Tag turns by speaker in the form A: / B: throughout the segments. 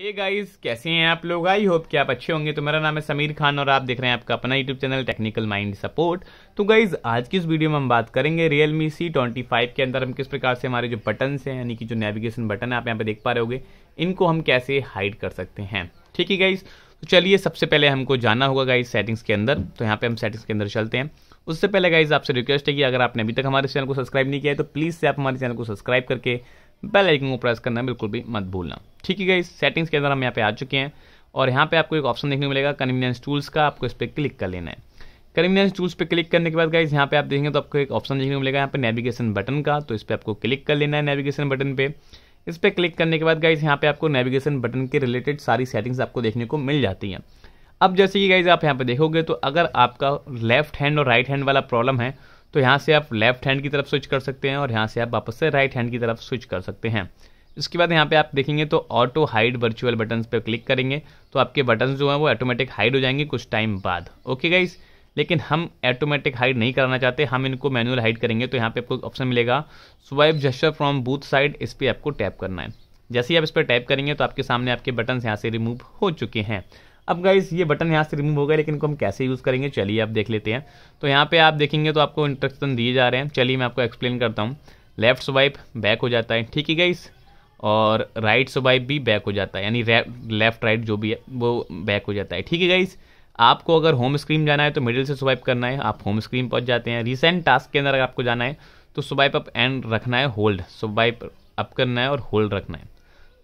A: हे hey guys कैसे हैं आप लोग आई होप कि आप अच्छे होंगे तो मेरा नाम है समीर खान और आप देख रहे हैं आपका अपना YouTube channel technical mind support तो गाइस आज की इस वीडियो में हम बात करेंगे Realme C twenty five के अंदर हम किस प्रकार से हमारे जो बटन हैं यानी कि जो नेविगेशन बटन है आप यहाँ पे देख पा रहे होगे इनको हम कैसे हाइड कर सकते हैं ठीक है गाइज तो चलिए सबसे पहले हमको जाना होगा गाइज सेटिंग्स के अंदर तो यहाँ पे हम सेटिंग्स के अंदर चलते हैं उससे पहले गाइज आपसे रिक्वेस्ट है कि अगर आपने अभी तक हमारे चैनल को सब्सक्राइब नहीं किया है तो प्लीज़ से आप हमारे चैनल को सब्सक्राइब करके बेल आइकन को प्रेस करना बिल्कुल भी मत भूलना ठीक है इस सेटिंग्स के अंदर हम यहाँ पे आ चुके हैं और यहाँ पे आपको एक ऑप्शन देखने को मिलेगा कन्वीनियंस टूल्स का आपको इस पर क्लिक कर लेना है कन्वीनियंस टूल्स पे क्लिक करने के बाद गाइज यहाँ पे आप देखेंगे तो आपको एक ऑप्शन देखने को मिलेगा यहाँ पे नेविगेशन बटन का तो इस पर आपको क्लिक कर लेना है नेविगेशन बटन पे इस पर क्लिक करने के बाद गाइज यहाँ पे आपको नेविगेशन बटन के रिलेटेड सारी सेटिंग्स आपको देखने को मिल जाती हैं अब जैसे कि गाइज आप यहाँ पे देखोगे तो अगर आपका लेफ्ट हैंड और राइट हैंड वाला प्रॉब्लम है तो यहाँ से आप लेफ्ट हैंड की तरफ स्विच कर सकते हैं और यहाँ से आप वापस से राइट हैंड की तरफ स्विच कर सकते हैं इसके बाद यहाँ पे आप देखेंगे तो ऑटो हाइड वर्चुअल बटन पे क्लिक करेंगे तो आपके बटन जो हैं वो ऑटोमेटिक हाइड हो जाएंगे कुछ टाइम बाद ओके गाइज़ लेकिन हम ऑटोमेटिक हाइड नहीं कराना चाहते हम इनको मैनुअल हाइड करेंगे तो यहाँ पे आपको ऑप्शन मिलेगा swipe gesture from both side इस पर आपको टैप करना है जैसे ही आप इस पर टैप करेंगे तो आपके सामने आपके बटन यहाँ से रिमूव हो चुके हैं अब गाइज ये बटन यहाँ से रिमूव हो गए लेकिन इनको हम कैसे यूज़ करेंगे चलिए आप देख लेते हैं तो यहाँ पे आप देखेंगे तो आपको इंस्ट्रक्शन दिए जा रहे हैं चलिए मैं आपको एक्सप्लेन करता हूँ लेफ्ट स्वाइप बैक हो जाता है ठीक है गाइज़ और राइट स्वाइप भी बैक हो जाता है यानी लेफ्ट राइट जो भी है वो बैक हो जाता है ठीक है गाइज़ आपको अगर होम स्क्रीन जाना है तो मिडिल से स्वाइप करना है आप होम स्क्रीन पहुंच जाते हैं रिसेंट टास्क के अंदर अगर आपको जाना है तो स्वाइप अप एंड रखना है होल्ड स्वाइप अप करना है और होल्ड रखना है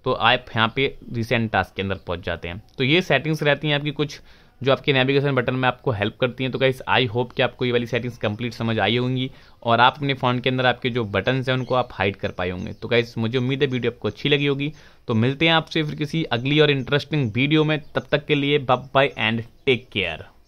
A: तो आप यहाँ पे रिसेंट टास्क के अंदर पहुँच जाते हैं तो ये सेटिंग्स रहती हैं आपकी कुछ जो आपके नेविगेशन बटन में आपको हेल्प करती हैं तो गाइस आई होप कि आपको ये वाली सेटिंग्स कंप्लीट समझ आई होंगी और आप अपने फ़ोन के अंदर आपके जो बटन्स हैं उनको आप हाइड कर पाए होंगे तो गाइस मुझे उम्मीद है वीडियो आपको अच्छी लगी होगी तो मिलते हैं आपसे फिर किसी अगली और इंटरेस्टिंग वीडियो में तब तक के लिए बाय एंड टेक केयर